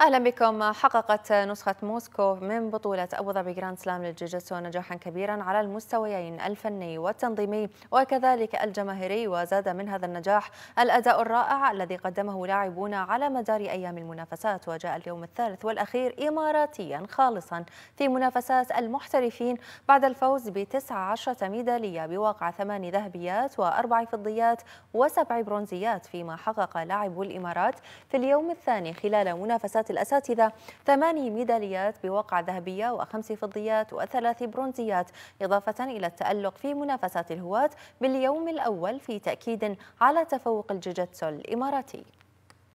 اهلا بكم حققت نسخه موسكو من بطوله ابو ظبي جراند سلام للجيجيتسو نجاحا كبيرا على المستويين الفني والتنظيمي وكذلك الجماهيري وزاد من هذا النجاح الاداء الرائع الذي قدمه لاعبون على مدار ايام المنافسات وجاء اليوم الثالث والاخير اماراتيا خالصا في منافسات المحترفين بعد الفوز ب 19 ميداليه بواقع ثمان ذهبيات واربع فضيات وسبع برونزيات فيما حقق لاعب الامارات في اليوم الثاني خلال منافسات الأساتذة ثماني ميداليات بواقع ذهبية وخمس فضيات وثلاث برونزيات إضافة إلى التألق في منافسات الهواة باليوم الأول في تأكيد على تفوق الجيجيتسو الإماراتي